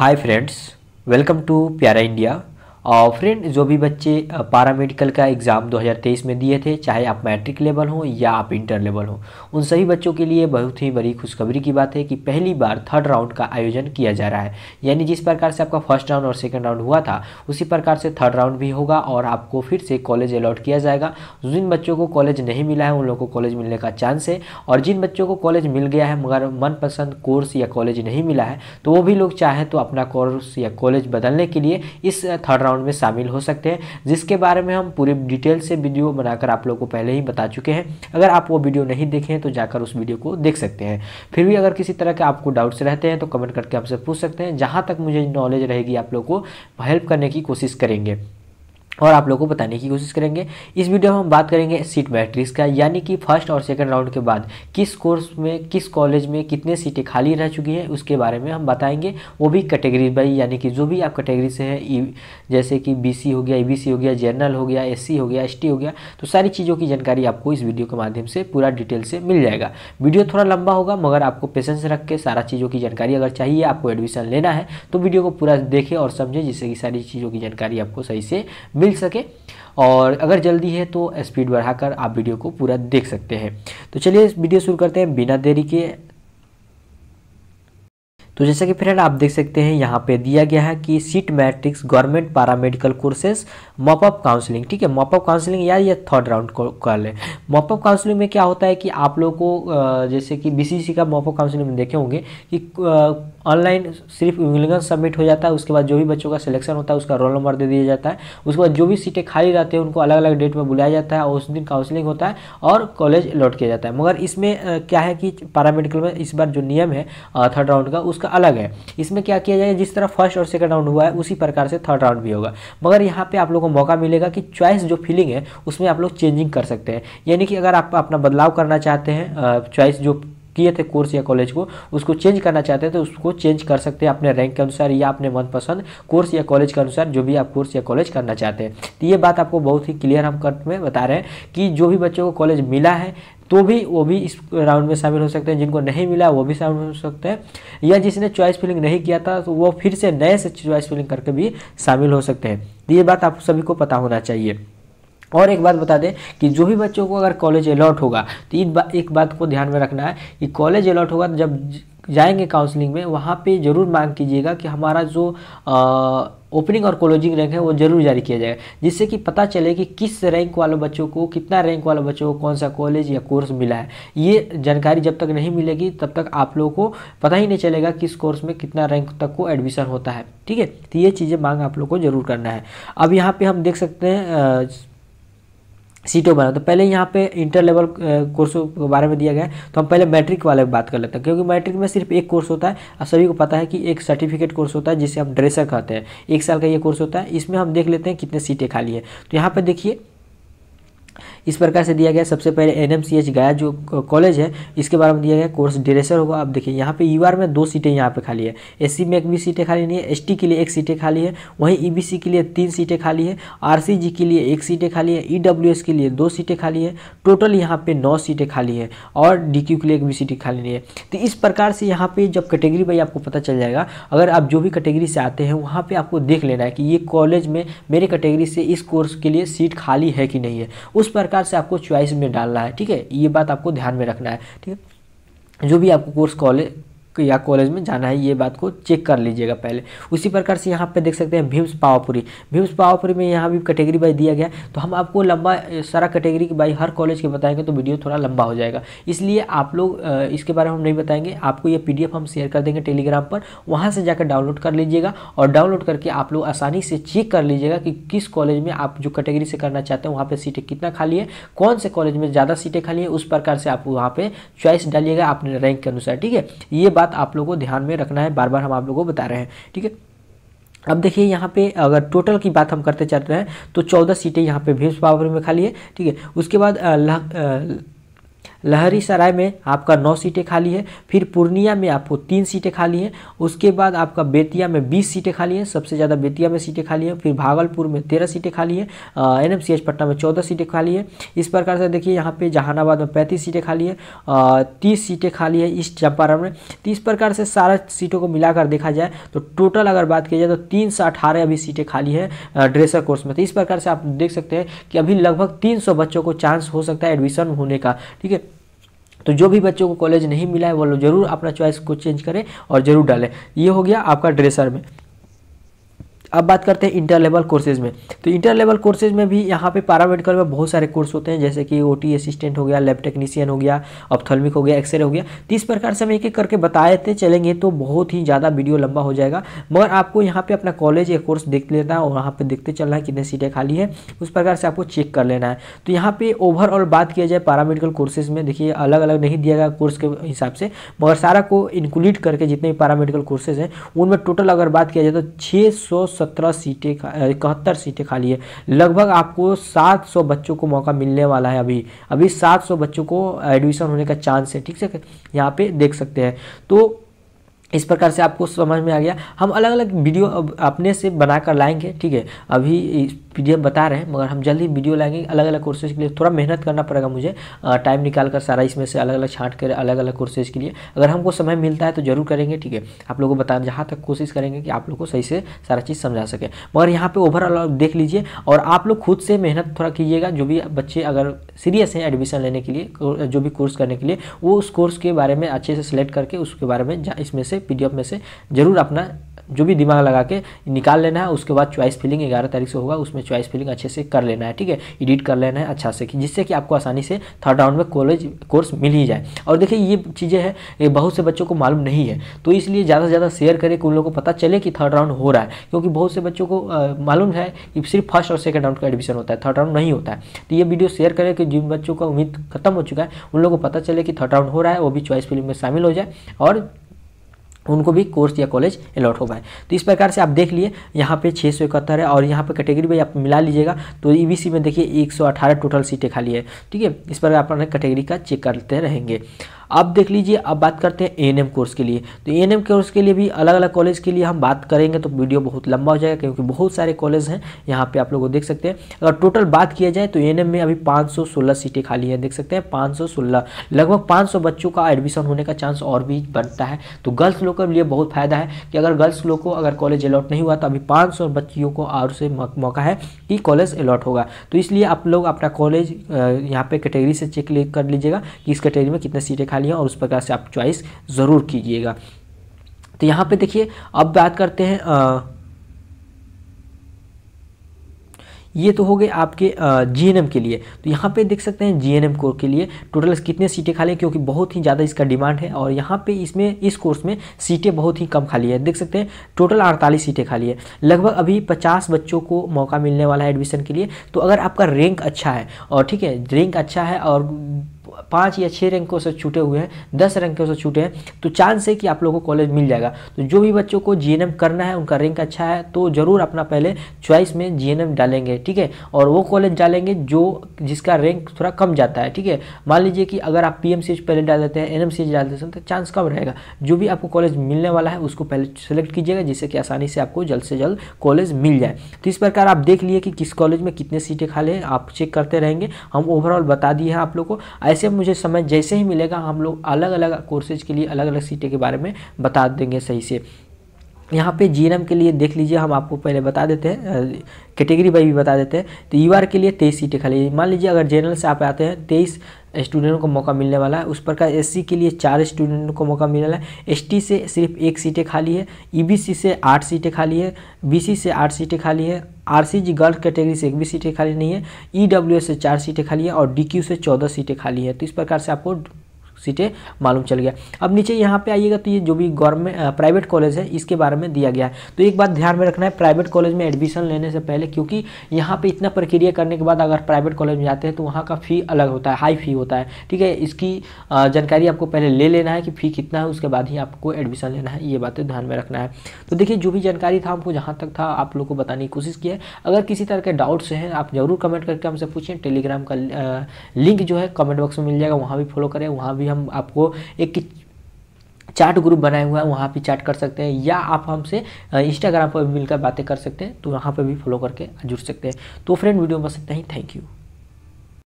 hi friends welcome to Pyara India और friend जो भी बच्चे पारामेडिकल का एग्ज़ाम 2023 में दिए थे चाहे आप मैट्रिक लेवल हो या आप इंटर लेवल हो उन सभी बच्चों के लिए बहुत ही बड़ी खुशखबरी की बात है कि पहली बार थर्ड राउंड का आयोजन किया जा रहा है यानी जिस प्रकार से आपका फर्स्ट राउंड और सेकेंड राउंड हुआ था उसी प्रकार से थर्ड राउंड भी होगा और आपको फिर से कॉलेज अलॉट किया जाएगा जिन बच्चों को कॉलेज नहीं मिला है उन लोगों को कॉलेज मिलने का चांस है और जिन बच्चों को कॉलेज मिल गया है मगर मनपसंद कोर्स या कॉलेज नहीं मिला है तो वो भी लोग चाहें तो अपना कोर्स या कॉलेज बदलने के लिए इस थर्ड राउंड राउंड में शामिल हो सकते हैं जिसके बारे में हम पूरे डिटेल से वीडियो बनाकर आप लोग को पहले ही बता चुके हैं अगर आप वो वीडियो नहीं देखें तो जाकर उस वीडियो को देख सकते हैं फिर भी अगर किसी तरह के आपको डाउट्स रहते हैं तो कमेंट करके आपसे पूछ सकते हैं जहाँ तक मुझे नॉलेज रहेगी आप लोग को हेल्प करने की कोशिश करेंगे और आप लोगों को बताने की कोशिश करेंगे इस वीडियो में हम बात करेंगे सीट मैट्रिक्स का यानी कि फर्स्ट और सेकंड राउंड के बाद किस कोर्स में किस कॉलेज में कितने सीटें खाली रह चुकी हैं उसके बारे में हम बताएंगे वो भी कैटेगरी बाई यानी कि जो भी आप कैटेगरी से हैं e, जैसे कि बी हो गया ई e हो गया जनरल हो गया एस हो गया एस हो गया तो सारी चीज़ों की जानकारी आपको इस वीडियो के माध्यम से पूरा डिटेल से मिल जाएगा वीडियो थोड़ा लंबा होगा मगर आपको पेशेंस रख के सारा चीज़ों की जानकारी अगर चाहिए आपको एडमिशन लेना है तो वीडियो को पूरा देखें और समझें जिससे कि सारी चीज़ों की जानकारी आपको सही से मिल मिल सके और अगर जल्दी है तो स्पीड बढ़ाकर आप वीडियो को पूरा देख सकते हैं तो चलिए वीडियो शुरू करते हैं बिना देरी के तो जैसा कि फ्रेंड आप देख सकते हैं यहाँ पे दिया गया है कि seat matrix government paramedical courses mop up counselling ठीक है मॉपअप काउंसलिंग या ये थर्ड राउंड कॉल है मॉपअप काउंसलिंग में क्या होता है कि आप लोग को जैसे कि बीसीसी का मॉपअप काउंसलिंग में देखे होंगे कि ऑनलाइन सिर्फ विंगलिंगन सबमिट हो जाता है उसके बाद जो भी बच्चों का सिलेक्शन होता है उसका रोल नंबर दे दिया जाता है उसके बाद जो भी सीटें खाली रहती है उनको अलग अलग डेट में बुलाया जाता है और उस दिन काउंसलिंग होता है और कॉलेज अलॉट किया जाता है मगर इसमें क्या है कि पारा में इस बार जो नियम है थर्ड राउंड का उसका का तो अलग है इसमें क्या किया जाएगा जिस तरह फर्स्ट और सेकंड राउंड हुआ है उसी प्रकार से थर्ड राउंड भी होगा मगर यहाँ पे आप लोगों को मौका मिलेगा कि चॉइस जो फीलिंग है उसमें आप लोग चेंजिंग कर सकते हैं यानी कि अगर आप अपना बदलाव करना चाहते हैं चॉइस जो किए थे कोर्स या कॉलेज को उसको चेंज करना चाहते हैं तो उसको चेंज कर सकते हैं अपने रैंक के अनुसार या अपने मनपसंद कोर्स या कॉलेज के अनुसार जो भी आप कोर्स या कॉलेज करना चाहते हैं तो ये बात आपको बहुत ही क्लियर हम कट में बता रहे हैं कि जो भी बच्चों को कॉलेज मिला है तो भी वो भी इस राउंड में शामिल हो सकते हैं जिनको नहीं मिला वो भी शामिल हो सकते हैं या जिसने चॉइस फिलिंग नहीं किया था तो वो फिर से नए से चॉइस फिलिंग करके भी शामिल हो सकते हैं तो ये बात आप सभी को पता होना चाहिए और एक बात बता दें कि जो भी बच्चों को अगर कॉलेज अलॉट होगा तो इन बा, एक बात को ध्यान में रखना है कि कॉलेज अलॉट होगा तो जब जाएंगे काउंसलिंग में वहाँ पे ज़रूर मांग कीजिएगा कि हमारा जो ओपनिंग और क्लोजिंग रैंक है वो जरूर जारी किया जाएगा जिससे कि पता चले कि किस रैंक वाले बच्चों को कितना रैंक वाले बच्चों को कौन सा कॉलेज या कोर्स मिला है ये जानकारी जब तक नहीं मिलेगी तब तक आप लोगों को पता ही नहीं चलेगा किस कोर्स में कितना रैंक तक को एडमिशन होता है ठीक है तो ये चीज़ें मांग आप लोग को ज़रूर करना है अब यहाँ पर हम देख सकते हैं सीटों बना तो पहले यहाँ पे इंटर लेवल कोर्सों के बारे में दिया गया है तो हम पहले मैट्रिक वाले बात कर लेते हैं क्योंकि मैट्रिक में सिर्फ एक कोर्स होता है और सभी को पता है कि एक सर्टिफिकेट कोर्स होता है जिसे हम ड्रेसर कहते हैं एक साल का ये कोर्स होता है इसमें हम देख लेते हैं कितने सीटें खाली है तो यहाँ पर देखिए इस प्रकार से दिया गया सबसे पहले एन गया जो कॉलेज है इसके बारे में दिया गया कोर्स डिरेसर होगा आप देखिए यहाँ पे यू में दो सीटें यहाँ पे खाली है एस में एक भी सीटें खाली नहीं है एस के लिए एक सीटें खाली है वहीं ई e के लिए तीन सीटें खाली है आर के लिए एक सीटें खाली है ई e के लिए दो सीटें खाली है टोटल यहाँ पे नौ सीटें खाली है और डी के लिए एक भी सीटें खाली नहीं है तो इस प्रकार से यहाँ पे जब कैटेगरी वाइज आपको पता चल जाएगा अगर आप जो भी कैटेगरी से आते हैं वहाँ पर आपको देख लेना है कि ये कॉलेज में मेरे कैटेगरी से इस कोर्स के लिए सीट खाली है कि नहीं है उस प्रकार प्रकार से आपको च्वाइस में डालना है ठीक है ये बात आपको ध्यान में रखना है ठीक है जो भी आपको कोर्स कॉलेज या कॉलेज में जाना है ये बात को चेक कर लीजिएगा पहले उसी प्रकार से यहाँ पे देख सकते हैं भीम्स पावापुरी भीम्स पावापुरी में यहाँ भी कैटेगरी बाई दिया गया तो हम आपको लंबा सारा कैटेगरी बाई हर कॉलेज के बताएंगे तो वीडियो थोड़ा लंबा हो जाएगा इसलिए आप लोग इसके बारे में हम नहीं बताएंगे आपको ये पी हम शेयर कर देंगे टेलीग्राम पर वहाँ से जाकर डाउनलोड कर लीजिएगा और डाउनलोड करके आप लोग आसानी से चेक कर लीजिएगा कि किस कॉलेज में आप जो कैटेगरी से करना चाहते हैं वहाँ पर सीटें कितना खाली है कौन से कॉलेज में ज़्यादा सीटें खाली है उस प्रकार से आप वहाँ पर चॉइस डालिएगा अपने रैंक के अनुसार ठीक है ये बात बात आप लोगों को ध्यान में रखना है बार बार हम आप लोगों को बता रहे हैं ठीक है अब देखिए यहाँ पे अगर टोटल की बात हम करते चलते हैं तो चौदह सीटें यहाँ पे भीम्स बाबरी में खाली है ठीक है उसके बाद लहरी सराय में आपका नौ सीटें खाली है फिर पूर्णिया में आपको तीन सीटें खाली हैं उसके बाद आपका बेतिया में बीस सीटें खाली हैं सबसे ज़्यादा बेतिया में सीटें खाली हैं फिर भागलपुर में तेरह सीटें खाली हैं एन पटना में चौदह सीटें खाली है इस प्रकार से देखिए यहाँ पर जहानाबाद में पैंतीस सीटें खाली है तीस सीटें खाली है ईस्ट चंपारण में तो इस प्रकार से सारा सीटों को मिलाकर देखा जाए तो टोटल अगर बात की जाए तो तीन सौ अठारह अभी सीटें खाली है ड्रेसर कोर्स में तो इस प्रकार से आप देख सकते हैं कि अभी लगभग तीन सौ बच्चों को चांस हो सकता है एडमिशन होने का ठीक है तो जो भी बच्चों को कॉलेज नहीं मिला है वो लोग ज़रूर अपना चॉइस को चेंज करें और ज़रूर डालें ये हो गया आपका ड्रेसर में अब बात करते हैं इंटर लेवल कोर्सेज में तो इंटर लेवल कोर्सेज में भी यहाँ पे पैरामेडिकल में बहुत सारे कोर्स होते हैं जैसे कि ओटी असिस्टेंट हो गया लैब टेक्नीशियन हो गया ऑप्थोलमिक हो गया एक्सरे हो गया तो इस प्रकार से हम एक एक करके बताए थे चलेंगे तो बहुत ही ज़्यादा वीडियो लंबा हो जाएगा मगर आपको यहाँ पर अपना कॉलेज या कोर्स देख लेना है और वहाँ पर देखते चलना है कितने सीटें खाली है उस प्रकार से आपको चेक कर लेना है तो यहाँ पर ओवरऑल बात किया जाए पैरामेडिकल कोर्सेज में देखिए अलग अलग नहीं दिया गया कोर्स के हिसाब से मगर सारा को इंक्लूड करके जितने भी पैरामेडिकल कोर्सेज हैं उनमें टोटल अगर बात किया जाए तो छः सत्रह सीटें इकहत्तर सीटें खाली है लगभग आपको सात सौ बच्चों को मौका मिलने वाला है अभी अभी सात सौ बच्चों को एडमिशन होने का चांस है ठीक है यहाँ पे देख सकते हैं तो इस प्रकार से आपको समझ में आ गया हम अलग अलग वीडियो अब अपने से बनाकर लाएंगे ठीक है अभी वीडियो बता रहे हैं मगर हम जल्द ही वीडियो लाएंगे अलग अलग कोर्सेज के लिए थोड़ा मेहनत करना पड़ेगा मुझे टाइम निकाल कर सारा इसमें से अलग अलग छांट कर अलग अलग कोर्सेज के लिए अगर हमको समय मिलता है तो जरूर करेंगे ठीक है आप लोगों को बता जहाँ तक कोशिश करेंगे कि आप लोग को सही से सारा चीज़ समझा सके मगर यहाँ पर ओवरऑल देख लीजिए और आप लोग खुद से मेहनत थोड़ा कीजिएगा जो भी बच्चे अगर सीरियस हैं एडमिशन लेने के लिए जो भी कोर्स करने के लिए वो उस कोर्स के बारे में अच्छे से सिलेक्ट करके उसके बारे में इसमें से पीडीएफ में से ज़रूर अपना जो भी दिमाग लगा के निकाल लेना है उसके बाद चॉइस फिलिंग ग्यारह तारीख से होगा उसमें चॉइस फिलिंग अच्छे से कर लेना है ठीक है एडिट कर लेना है अच्छा से जिससे कि आपको आसानी से थर्ड राउंड में कॉलेज कोर्स मिल ही जाए और देखिए ये चीज़ें हैं ये बहुत से बच्चों को मालूम नहीं है तो इसलिए ज़्यादा से ज़्यादा शेयर करें कि उन लोगों को पता चले कि थर्ड राउंड हो रहा है क्योंकि बहुत से बच्चों को मालूम है कि सिर्फ फर्स्ट और सेकेंड राउंड का एडमिशन होता है थर्ड राउंड नहीं होता है तो ये वीडियो शेयर करें कि जिन बच्चों का उम्मीद खत्म हो चुका है उन लोगों को पता चले कि थर्ड राउंड हो रहा है वो भी चॉइस फिलिंग में शामिल हो जाए और उनको भी कोर्स या कॉलेज अलॉट होगा तो इस प्रकार से आप देख लिए यहाँ पे छः सौ इकहत्तर है और यहाँ पे कैटेगरी भी आप मिला लीजिएगा तो ईबीसी e में देखिए 118 टोटल सीटें खाली है ठीक है इस पर आप अपने कैटेगरी का चेक करते रहेंगे अब देख लीजिए अब बात करते हैं ए कोर्स के लिए तो ए कोर्स के लिए भी अलग अलग कॉलेज के लिए हम बात करेंगे तो वीडियो बहुत लंबा हो जाएगा क्योंकि बहुत सारे कॉलेज हैं यहाँ पर आप लोग देख सकते हैं अगर टोटल बात किया जाए तो ए में अभी पाँच सीटें खाली हैं देख सकते हैं पाँच लगभग पाँच बच्चों का एडमिशन होने का चांस और भी बनता है तो गर्ल्स लोग के लिए बहुत फ़ायदा है कि अगर गर्ल्स लोग को अगर कॉलेज अलॉट नहीं हुआ तो अभी पाँच बच्चियों को और से मौका है कि कॉलेज अलॉट होगा तो इसलिए आप लोग अपना कॉलेज यहाँ पे कैटेगरी से चेक कर लीजिएगा कि इस कैटेगरी में कितने सीटें खाली उठा लिया और उस प्रकार से आप चॉइस ज़रूर कीजिएगा तो यहाँ पे देखिए अब बात करते हैं आ, ये तो हो गए आपके जीएनएम के लिए तो यहाँ पे देख सकते हैं जीएनएम कोर के लिए टोटल कितने सीटें खाली हैं क्योंकि बहुत ही ज़्यादा इसका डिमांड है और यहाँ पे इसमें इस कोर्स में सीटें बहुत ही कम खाली है देख सकते हैं टोटल 48 सीटें खाली है लगभग अभी 50 बच्चों को मौका मिलने वाला है एडमिशन के लिए तो अगर आपका रैंक अच्छा है और ठीक है रैंक अच्छा है और पाँच या छः रैंकों से छूटे हुए हैं दस रैंकों से छूटे हैं तो चांस है कि आप लोगों को कॉलेज मिल जाएगा तो जो भी बच्चों को जी करना है उनका रैंक अच्छा है तो ज़रूर अपना पहले चॉइस में जी डालेंगे ठीक है और वो कॉलेज डालेंगे जो जिसका रैंक थोड़ा कम जाता है ठीक है मान लीजिए कि अगर आप पी पहले डाल देते हैं एन डाल देते हैं तो चांस कम रहेगा जो भी आपको कॉलेज मिलने वाला है उसको पहले सेलेक्ट कीजिएगा जिससे कि आसानी से आपको जल्द से जल्द कॉलेज मिल जाए तो इस प्रकार आप देख लिए कि किस कॉलेज में कितने सीटें खाली हैं आप चेक करते रहेंगे हम ओवरऑल बता दिए हैं आप लोग को ऐसे जैसे मुझे समझ जैसे ही मिलेगा हम लोग अलग अलग कोर्सेज के लिए अलग अलग सीटें के बारे में बता देंगे सही से यहाँ पे जीएनएम के लिए देख लीजिए हम आपको पहले बता देते हैं कैटेगरी वाइज भी बता देते हैं तो यू के लिए तेईस सीटें खाली मान लीजिए अगर जनरल से आप आते हैं तेईस स्टूडेंट को मौका मिलने वाला है उस प्रकार एस के लिए चार स्टूडेंट को मौका मिलने वाला है एस से सिर्फ एक सीटें खाली है ई e से आठ सीटें खाली है बी से आठ सीटें खाली है आरसीजी गर्ल्स कैटेगरी से एक भी सीटें खाली नहीं है ईडब्ल्यूएस e से चार सीटें खाली है और डीक्यू से चौदह सीटें खाली है तो इस प्रकार से आपको सीटें मालूम चल गया अब नीचे यहाँ पे आइएगा तो ये जो भी गवर्नमेंट प्राइवेट कॉलेज है इसके बारे में दिया गया है तो एक बात ध्यान में रखना है प्राइवेट कॉलेज में एडमिशन लेने से पहले क्योंकि यहाँ पर इतना प्रक्रिया करने के बाद अगर प्राइवेट कॉलेज में जाते हैं तो वहाँ का फ़ी अलग होता है हाई फी होता है ठीक है इसकी जानकारी आपको पहले ले लेना है कि फ़ी कितना है उसके बाद ही आपको एडमिशन लेना है ये बातें ध्यान में रखना है तो देखिए जो भी जानकारी था हमको जहाँ तक था आप लोग को बताने की कोशिश की है अगर किसी तरह के डाउट्स हैं आप ज़रूर कमेंट करके हमसे पूछें टेलीग्राम का लिंक जो है कमेंट बॉक्स में मिल जाएगा वहाँ भी फॉलो करें वहाँ भी हम आपको एक चार्ट ग्रुप बनाया हुआ है वहाँ पर चैट कर सकते हैं या आप हमसे इंस्टाग्राम पर मिलकर बातें कर सकते हैं तो वहाँ पर भी फॉलो करके जुड़ सकते हैं तो फ्रेंड वीडियो बस इतना ही थैंक यू